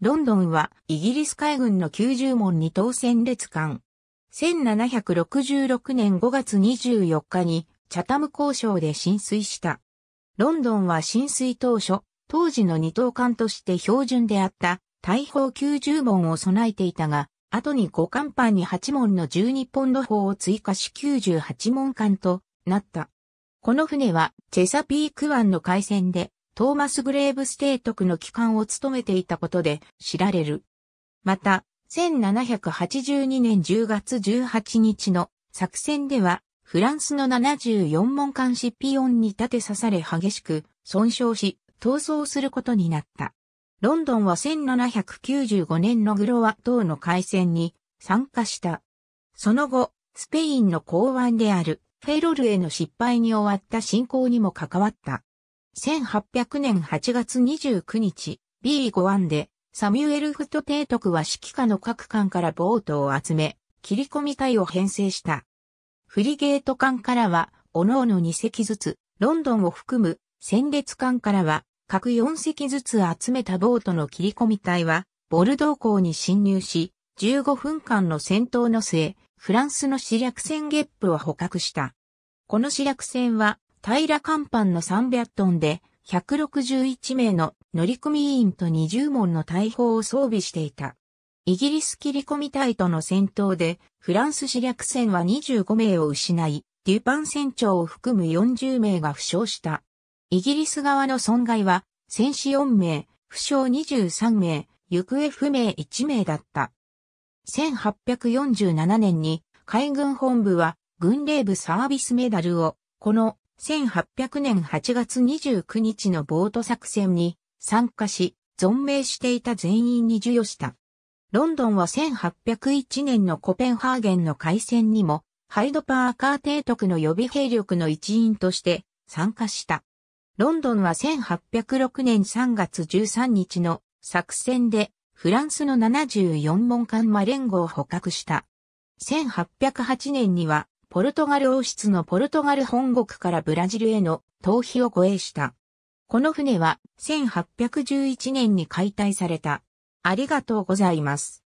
ロンドンはイギリス海軍の90門に当選列艦。1766年5月24日にチャタム交渉で浸水した。ロンドンは浸水当初、当時の二等艦として標準であった大砲90門を備えていたが、後に5艦板に8門の12ポンド砲を追加し98門艦となった。この船はチェサピーク湾の海戦でトーマス・グレーブス提督の機関を務めていたことで知られる。また、1782年10月18日の作戦では、フランスの74門艦シピオンに立て刺され激しく損傷し、逃走することになった。ロンドンは1795年のグロワ島の海戦に参加した。その後、スペインの港湾であるフェロルへの失敗に終わった進行にも関わった。1800年8月29日、B5 案で、サミュエル・フト提督は指揮下の各艦からボートを集め、切り込み隊を編成した。フリゲート艦からは、各々2隻ずつ、ロンドンを含む、戦列艦からは、各4隻ずつ集めたボートの切り込み隊は、ボルドー港に侵入し、15分間の戦闘の末、フランスの死略船ゲップを捕獲した。この死略船は、平甲板の300トンで、161名の乗組員と20門の大砲を装備していた。イギリス切り込み隊との戦闘で、フランス死略船は25名を失い、デュパン船長を含む40名が負傷した。イギリス側の損害は、戦死4名、負傷23名、行方不明1名だった。1847年に海軍本部は軍令部サービスメダルをこの1800年8月29日のボート作戦に参加し、存命していた全員に授与した。ロンドンは1801年のコペンハーゲンの海戦にも、ハイドパーカー提督の予備兵力の一員として参加した。ロンドンは1806年3月13日の作戦でフランスの74門艦マレンゴを捕獲した。1808年にはポルトガル王室のポルトガル本国からブラジルへの逃避を護衛した。この船は1811年に解体された。ありがとうございます。